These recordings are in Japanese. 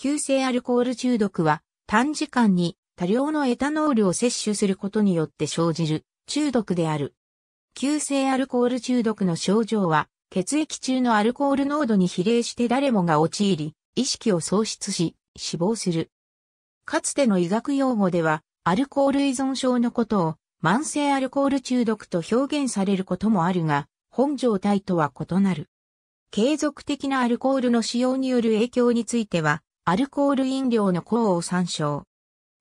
急性アルコール中毒は短時間に多量のエタノールを摂取することによって生じる中毒である。急性アルコール中毒の症状は血液中のアルコール濃度に比例して誰もが陥り、意識を喪失し、死亡する。かつての医学用語では、アルコール依存症のことを慢性アルコール中毒と表現されることもあるが、本状態とは異なる。継続的なアルコールの使用による影響については、アルコール飲料の項を参照。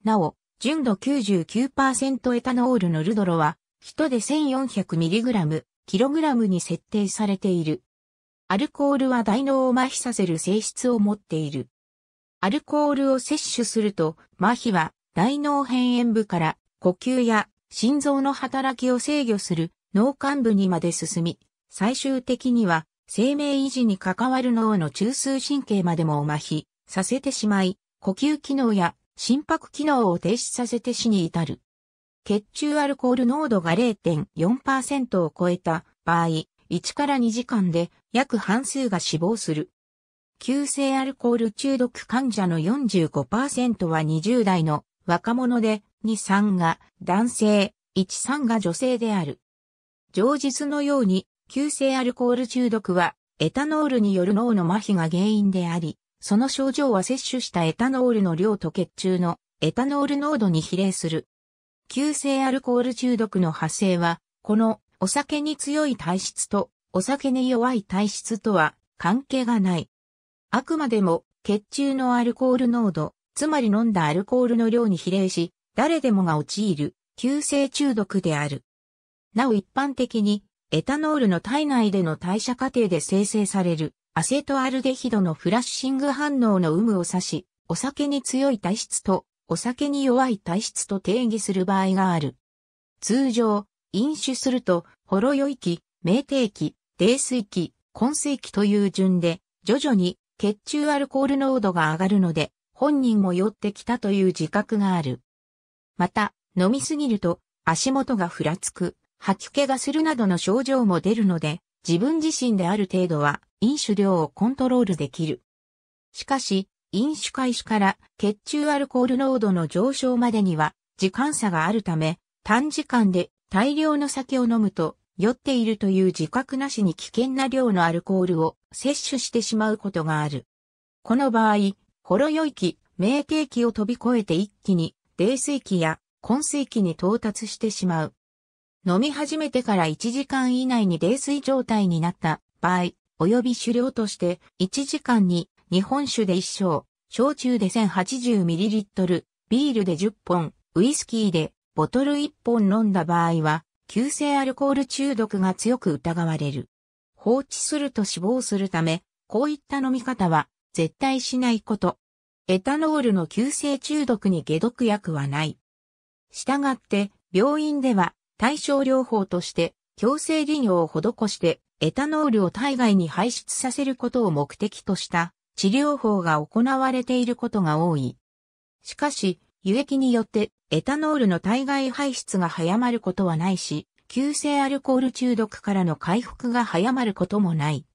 なお、純度99%エタノールのルドロは、人で 1400mg、kg に設定されている。アルコールは大脳を麻痺させる性質を持っている。アルコールを摂取すると、麻痺は大脳辺縁部から呼吸や心臓の働きを制御する脳幹部にまで進み、最終的には生命維持に関わる脳の中枢神経までも麻痺させてしまい、呼吸機能や心拍機能を停止させて死に至る。血中アルコール濃度が0.4%を超えた場合、1から2時間で約半数が死亡する。急性アルコール中毒患者の45%は20代の若者で、23が男性、13が女性である。常実のように、急性アルコール中毒は、エタノールによる脳の麻痺が原因であり、その症状は摂取したエタノールの量と血中のエタノール濃度に比例する。急性アルコール中毒の発生は、このお酒に強い体質とお酒に弱い体質とは関係がない。あくまでも血中のアルコール濃度、つまり飲んだアルコールの量に比例し、誰でもが陥る急性中毒である。なお一般的にエタノールの体内での代謝過程で生成されるアセトアルデヒドのフラッシング反応の有無を指し、お酒に強い体質と、お酒に弱い体質と定義する場合がある。通常、飲酒すると、ほろ酔い期、酩酊期、泥酔期、昏睡期という順で、徐々に血中アルコール濃度が上がるので、本人も酔ってきたという自覚がある。また、飲みすぎると、足元がふらつく、吐き気がするなどの症状も出るので、自分自身である程度は飲酒量をコントロールできる。しかし、飲酒開始から血中アルコール濃度の上昇までには時間差があるため、短時間で大量の酒を飲むと酔っているという自覚なしに危険な量のアルコールを摂取してしまうことがある。この場合、ほろ酔い期、酩酊期を飛び越えて一気に、泥酔期や昏睡期に到達してしまう。飲み始めてから1時間以内に泥酔状態になった場合、及び狩猟として、1時間に日本酒で1升、焼酎で 1080ml、ビールで10本、ウイスキーでボトル1本飲んだ場合は、急性アルコール中毒が強く疑われる。放置すると死亡するため、こういった飲み方は絶対しないこと。エタノールの急性中毒に解毒薬はない。したがって、病院では対症療法として強制利尿を施してエタノールを体外に排出させることを目的とした治療法が行われていることが多い。しかし、輸液によってエタノールの体外排出が早まることはないし、急性アルコール中毒からの回復が早まることもない。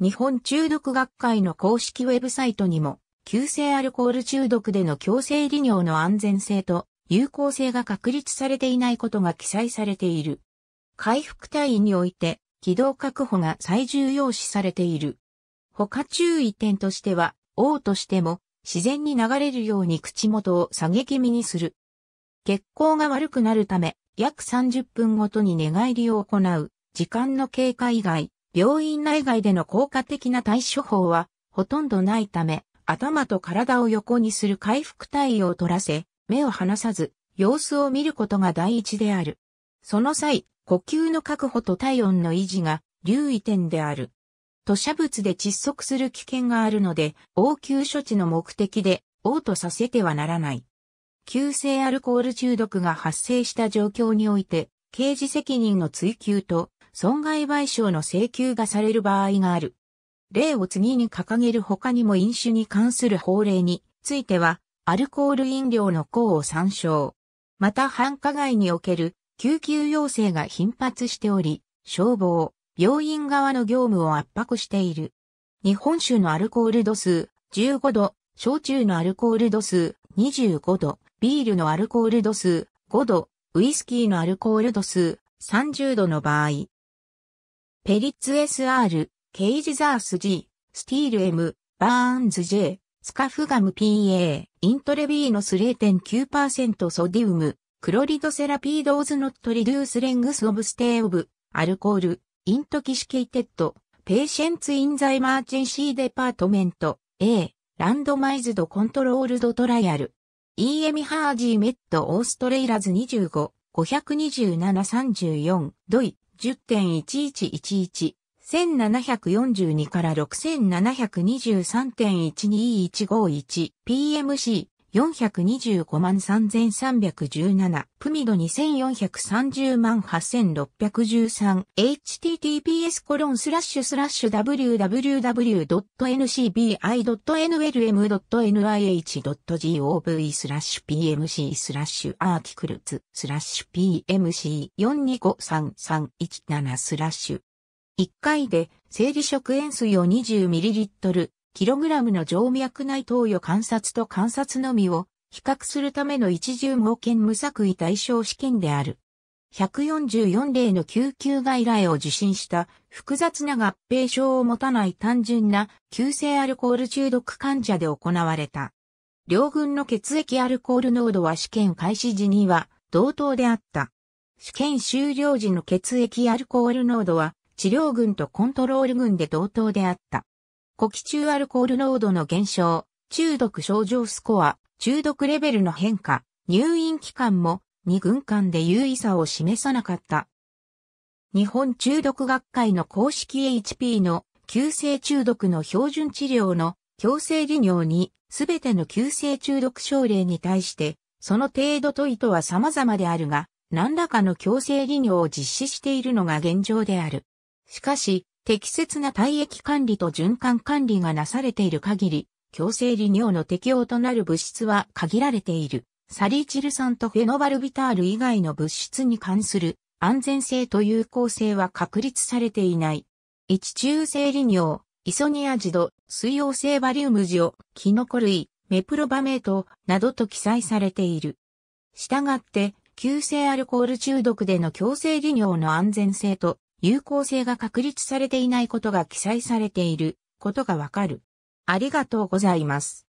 日本中毒学会の公式ウェブサイトにも、急性アルコール中毒での強制利尿の安全性と有効性が確立されていないことが記載されている。回復体位において、軌道確保が最重要視されている。他注意点としては、王としても自然に流れるように口元を下げ気味にする。血行が悪くなるため、約30分ごとに寝返りを行う、時間の経過以外、病院内外での効果的な対処法は、ほとんどないため、頭と体を横にする回復対応を取らせ、目を離さず、様子を見ることが第一である。その際、呼吸の確保と体温の維持が留意点である。吐砂物で窒息する危険があるので、応急処置の目的で嘔吐させてはならない。急性アルコール中毒が発生した状況において、刑事責任の追及と損害賠償の請求がされる場合がある。例を次に掲げる他にも飲酒に関する法令については、アルコール飲料の項を参照。また繁華街における救急要請が頻発しており、消防、病院側の業務を圧迫している。日本酒のアルコール度数15度、焼酎のアルコール度数25度、ビールのアルコール度数5度、ウイスキーのアルコール度数30度の場合、ペリッツ SR、ケイジザース G、スティール M、バーンズ J、スカフガム PA、イントレビーノス0.9%ソディウム、クロリドセラピードーズノットリデュースレングスオブステイオブ、アルコール、イントキシケイテッド、ペーシェンツインザイマーチェンシーデパートメント、A、ランドマイズドコントロールドトライアル。EM ハージーメットオーストレイラズ25、527-34、ドイ、10.1111。1742から6 7 2 3 1 2 1 5 1 p m c 425万3317、プミド2430万8613、https コロンスラッシュスラッシュ www.ncbi.nlm.nih.gov スラッシュ pmc スラッシュアーティクルズスラッシュ pmc425331 7スラッシュ1回で生理食塩水を 20ml kg の静脈内投与観察と観察のみを比較するための一重盲検無作為対象試験である。144例の救急外来を受診した複雑な合併症を持たない単純な急性アルコール中毒患者で行われた。両軍の血液アルコール濃度は試験開始時には同等であった。試験終了時の血液アルコール濃度は治療群とコントロール群で同等であった。呼気中アルコール濃度の減少、中毒症状スコア、中毒レベルの変化、入院期間も2軍間で優位さを示さなかった。日本中毒学会の公式 HP の急性中毒の標準治療の強制利尿にすべての急性中毒症例に対して、その程度と意図は様々であるが、何らかの強制利尿を実施しているのが現状である。しかし、適切な体液管理と循環管理がなされている限り、強制利尿の適用となる物質は限られている。サリチル酸とフェノバルビタール以外の物質に関する安全性と有効性は確立されていない。一中性利尿、イソニアジド、水溶性バリウムジオ、キノコ類、メプロバメートなどと記載されている。したがって、急性アルコール中毒での強制利尿の安全性と有効性が確立されていないことが記載されていることがわかる。ありがとうございます。